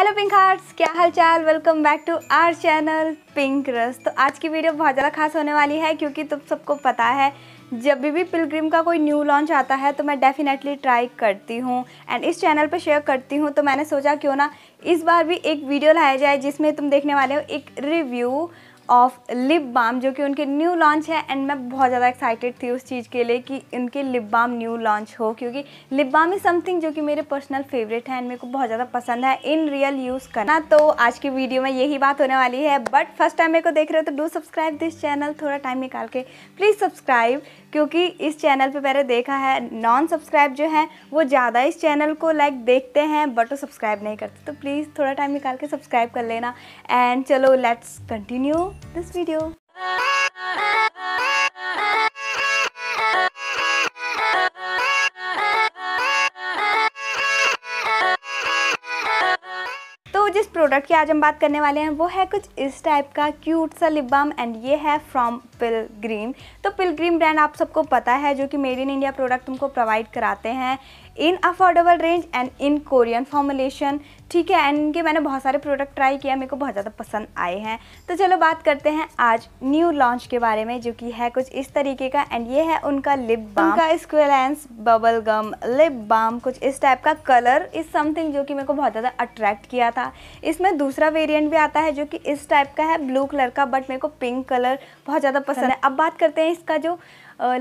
hello pink hearts क्या हाल चाल welcome back to our channel pink रस तो आज की वीडियो बहुत ज़्यादा खास होने वाली है क्योंकि तुम सबको पता है जब भी पिलग्रिम का कोई न्यू लॉन्च आता है तो मैं डेफ़िनेटली ट्राई करती हूँ एंड इस चैनल पर शेयर करती हूँ तो मैंने सोचा क्यों ना इस बार भी एक वीडियो लाया जाए जिसमें तुम देखने वाले हो एक रिव्यू ऑफ लिप बाम जो कि उनके न्यू लॉन्च है एंड मैं बहुत ज़्यादा एक्साइटेड थी उस चीज़ के लिए कि उनके लिप बाम न्यू लॉन्च हो क्योंकि लिप बाम इज़ समथिंग जो कि मेरे पर्सनल फेवरेट है एंड मेरे को बहुत ज़्यादा पसंद है इन रियल यूज़ करना तो आज की वीडियो में यही बात होने वाली है बट फर्स्ट टाइम मेरे को देख रहे हो तो डू सब्सक्राइब दिस चैनल थोड़ा टाइम निकाल के प्लीज़ सब्सक्राइब क्योंकि इस चैनल पे मैंने देखा है नॉन सब्सक्राइब जो है वो ज़्यादा इस चैनल को लाइक देखते हैं बट वो सब्सक्राइब नहीं करते तो प्लीज़ थोड़ा टाइम निकाल के सब्सक्राइब कर लेना एंड चलो लेट्स कंटिन्यू दिस वीडियो जिस प्रोडक्ट की आज हम बात करने वाले हैं वो है कुछ इस टाइप का क्यूट सा लिप बाम एंड ये है फ्रॉम पिलग्रीम तो पिलग्रीम ब्रांड आप सबको पता है जो कि मेड इन इंडिया प्रोडक्ट तुमको प्रोवाइड कराते हैं in affordable range and in Korean formulation ठीक है एंड इनके मैंने बहुत सारे प्रोडक्ट ट्राई किया मेरे को बहुत ज़्यादा पसंद आए हैं तो चलो बात करते हैं आज न्यू लॉन्च के बारे में जो कि है कुछ इस तरीके का एंड ये है उनका लिप बाम का स्क्वेलेंस बबल गम लिप बाम कुछ इस टाइप का कलर इज समथिंग जो कि मेरे को बहुत ज़्यादा अट्रैक्ट किया था इसमें दूसरा वेरियंट भी आता है जो कि इस टाइप का है ब्लू कलर का बट मेरे को पिंक कलर बहुत ज़्यादा पसंद है अब बात करते हैं इसका जो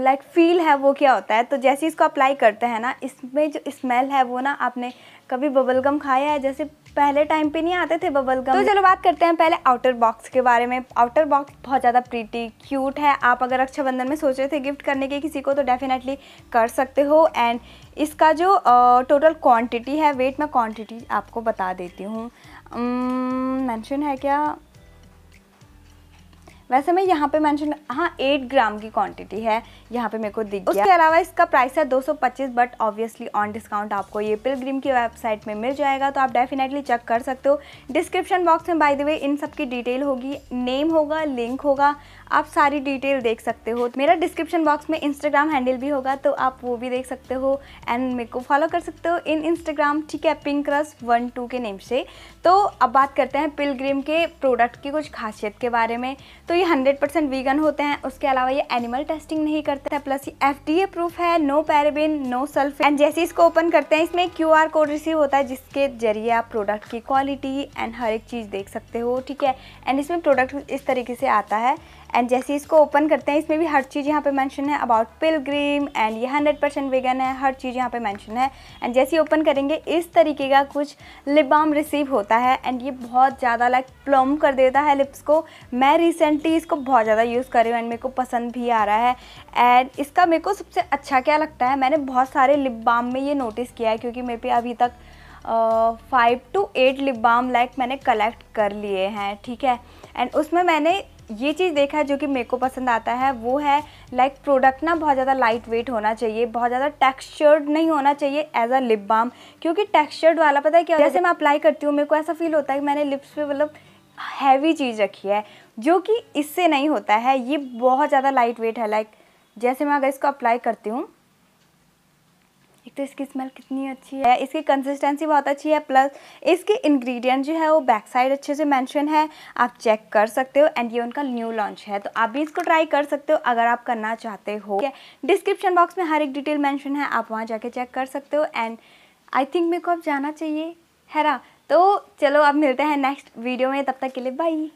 लाइक फील है वो क्या होता है तो जैसे इसको अप्लाई करते हैं ना इसमें जो स्मेल है वो ना आपने कभी बबल गम खाया है जैसे पहले टाइम पे नहीं आते थे बबल गम तो चलो बात करते हैं पहले आउटर बॉक्स के बारे में आउटर बॉक्स बहुत ज़्यादा प्रीटी क्यूट है आप अगर रक्षाबंधन में सोच रहे थे गिफ्ट करने के किसी को तो डेफिनेटली कर सकते हो एंड इसका जो टोटल uh, क्वांटिटी है वेट मैं क्वांटिटी आपको बता देती हूँ मैंशन um, है क्या वैसे मैं यहाँ पे मेंशन हाँ एट ग्राम की क्वांटिटी है यहाँ पे मेरे को दिख गया उसके अलावा इसका प्राइस है 225 बट ऑब्वियसली ऑन डिस्काउंट आपको ये पिलग्रीम की वेबसाइट में मिल जाएगा तो आप डेफिनेटली चेक कर सकते हो डिस्क्रिप्शन बॉक्स में बाय द वे इन सब की डिटेल होगी नेम होगा लिंक होगा आप सारी डिटेल देख सकते हो मेरा डिस्क्रिप्शन बॉक्स में इंस्टाग्राम हैंडल भी होगा तो आप वो भी देख सकते हो एंड मेरे को फॉलो कर सकते हो इन इंस्टाग्राम ठीक है पिंक रस वन टू के नेम से तो अब बात करते हैं पिलग्रीम के प्रोडक्ट की कुछ खासियत के बारे में तो ये 100% परसेंट वीगन होते हैं उसके अलावा ये एनिमल टेस्टिंग नहीं करते हैं प्लस ये एफ डी ए प्रूफ है no paraben no sulphate and जैसे इसको ओपन करते हैं इसमें क्यू आर कोड रिसीव होता है जिसके जरिए आप प्रोडक्ट की क्वालिटी एंड हर एक चीज़ देख सकते हो ठीक है एंड इसमें प्रोडक्ट इस तरीके से आता है एंड जैसे इसको ओपन करते हैं इसमें भी हर चीज़ यहाँ पे मेंशन है अबाउट पिलग्रीम एंड ये 100 परसेंट वेगन है हर चीज़ यहाँ पे मेंशन है एंड जैसे ही ओपन करेंगे इस तरीके का कुछ लिप बाम रिसीव होता है एंड ये बहुत ज़्यादा लाइक प्लम कर देता है लिप्स को मैं रिसेंटली डेफिनेटली इसको बहुत ज़्यादा यूज़ करी हूँ एंड मेरे को पसंद भी आ रहा है एंड इसका मेरे को सबसे अच्छा क्या लगता है मैंने बहुत सारे लिप बाम में ये नोटिस किया है क्योंकि मेरे पे अभी तक five two eight lip balm like मैंने कलेक्ट कर लिए हैं ठीक है एंड उसमें मैंने ये चीज़ देखा है जो कि मेरे को पसंद आता है वो है लाइक like, प्रोडक्ट ना बहुत ज़्यादा लाइट वेट होना चाहिए बहुत ज़्यादा टेक्सचर्ड नहीं होना चाहिए एज अ लिप बाम क्योंकि टेक्सचर्ड वाला पता है क्या जैसे मैं अप्लाई करती हूँ मेरे को ऐसा फील होता है कि मैंने लिप्स पे मतलब हैवी चीज़ रखी है जो कि इससे नहीं होता है ये बहुत ज़्यादा लाइट वेट है लाइक जैसे मैं अगर इसको अप्लाई करती हूँ एक तो इसकी स्मेल कितनी अच्छी है इसकी कंसिस्टेंसी बहुत अच्छी है प्लस इसके इंग्रेडिएंट जो है वो बैक साइड अच्छे से मेंशन है आप चेक कर सकते हो एंड ये उनका न्यू लॉन्च है तो आप भी इसको ट्राई कर सकते हो अगर आप करना चाहते हो डिस्क्रिप्शन बॉक्स में हर एक डिटेल मैंशन है आप वहाँ जाके चेक कर सकते हो एंड आई थिंक मेरे को अब जाना चाहिए हैरा तो चलो अब मिलते हैं नेक्स्ट वीडियो में तब तक के लिए बाई